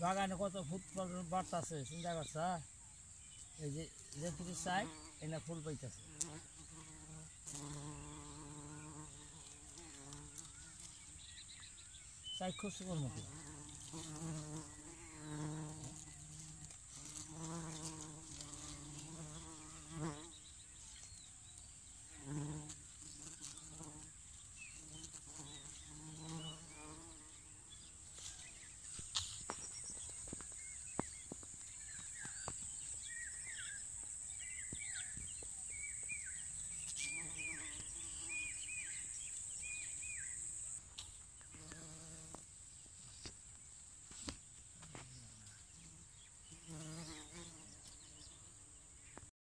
বাগানে কত ফুল বাড়তেছে চিন্তা করছা এই যে যেটুকু চাই এটা ফুল পাইতেছে চাই খুশি কর্মকে